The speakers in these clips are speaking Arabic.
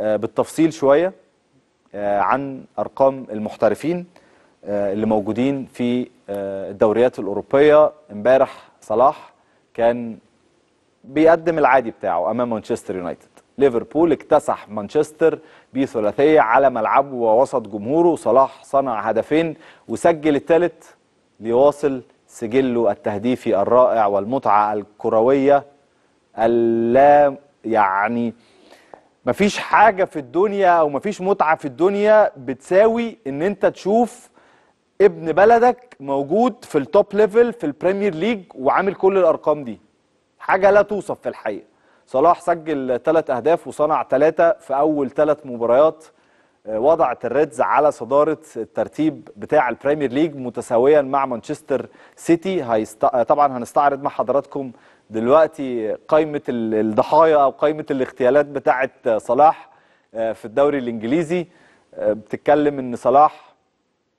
آه، بالتفصيل شوية آه، عن أرقام المحترفين آه، اللي موجودين في الدوريات الأوروبية امبارح صلاح كان بيقدم العادي بتاعه أمام مانشستر يونايتد ليفربول اكتسح مانشستر بثلاثية على ملعبه ووسط جمهوره صلاح صنع هدفين وسجل الثالث ليواصل سجله التهديفي الرائع والمتعة الكروية اللا يعني مفيش حاجه في الدنيا او مفيش متعه في الدنيا بتساوي ان انت تشوف ابن بلدك موجود في التوب ليفل في البريمير ليج وعامل كل الارقام دي حاجه لا توصف في الحقيقه صلاح سجل ثلاث اهداف وصنع ثلاثه في اول ثلاث مباريات وضعت الريدز على صدارة الترتيب بتاع البريمير ليج متساويا مع مانشستر سيتي هيست... طبعا هنستعرض مع حضراتكم دلوقتي قائمة الضحايا أو قائمة الاغتيالات بتاعة صلاح آه، في الدوري الإنجليزي آه، بتتكلم إن صلاح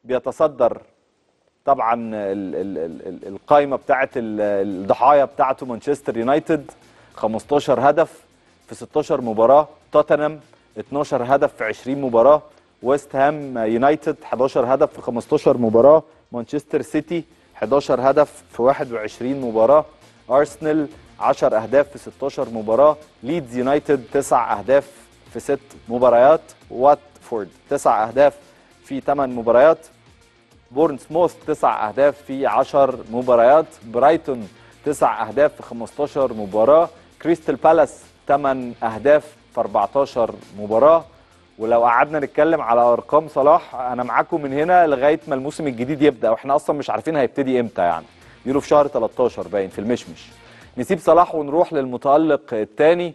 بيتصدر طبعا القائمة بتاعة الضحايا بتاعته مانشستر يونايتد 15 هدف في 16 مباراة توتنهام 12 هدف في 20 مباراه ويست هام يونايتد 11 هدف في 15 مباراه مانشستر سيتي 11 هدف في 21 مباراه ارسنال 10 اهداف في 16 مباراه ليدز يونايتد 9 اهداف في 6 مباريات واتفورد 9 اهداف في 8 مباريات بورنسموث 9 اهداف في 10 مباريات برايتون 9 اهداف في 15 مباراه كريستال بالاس 8 اهداف في 14 مباراه ولو قعدنا نتكلم على ارقام صلاح انا معاكم من هنا لغايه ما الموسم الجديد يبدا واحنا اصلا مش عارفين هيبتدي امتى يعني يقولوا في شهر 13 باين في المشمش نسيب صلاح ونروح للمتالق الثاني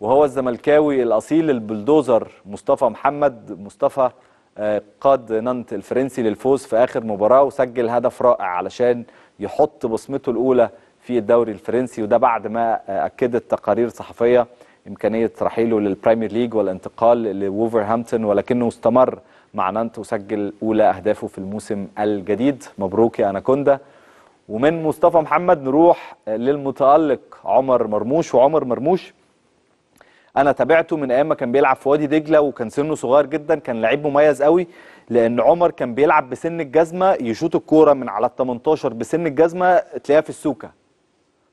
وهو الزملكاوي الاصيل البلدوزر مصطفى محمد مصطفى آه، قاد نانت الفرنسي للفوز في اخر مباراه وسجل هدف رائع علشان يحط بصمته الاولى في الدوري الفرنسي وده بعد ما آه، اكدت تقارير صحفيه إمكانية رحيله للبريمير ليج والانتقال لوولفرهامبتون ولكنه استمر مع نانت وسجل أولى أهدافه في الموسم الجديد مبروك يا أناكوندا ومن مصطفى محمد نروح للمتألق عمر مرموش وعمر مرموش انا تابعته من ايام ما كان بيلعب في وادي دجله وكان سنه صغير جدا كان لعيب مميز قوي لان عمر كان بيلعب بسن الجزمه يشوط الكوره من على ال 18 بسن الجزمه تلاقيها في السوكه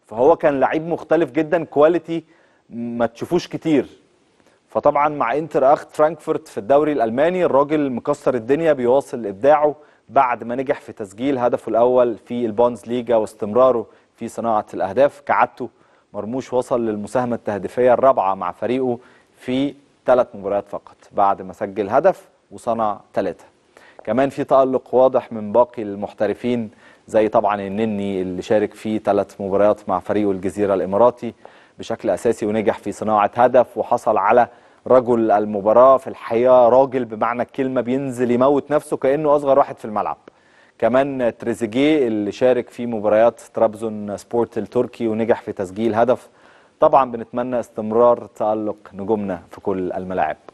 فهو كان لعيب مختلف جدا كواليتي ما تشوفوش كتير فطبعا مع انتر اخت فرانكفورت في الدوري الالماني الراجل مكسر الدنيا بيواصل ابداعه بعد ما نجح في تسجيل هدفه الاول في البونز ليجا واستمراره في صناعه الاهداف كعادته مرموش وصل للمساهمه التهديفيه الرابعه مع فريقه في ثلاث مباريات فقط بعد ما سجل هدف وصنع ثلاثه كمان في تألق واضح من باقي المحترفين زي طبعا النني اللي شارك في ثلاث مباريات مع فريقه الجزيرة الإماراتي بشكل أساسي ونجح في صناعة هدف وحصل على رجل المباراة في الحقيقة راجل بمعنى الكلمة بينزل يموت نفسه كأنه أصغر واحد في الملعب كمان تريزيجيه اللي شارك في مباريات ترابزون سبورت التركي ونجح في تسجيل هدف طبعا بنتمنى استمرار تألق نجومنا في كل الملاعب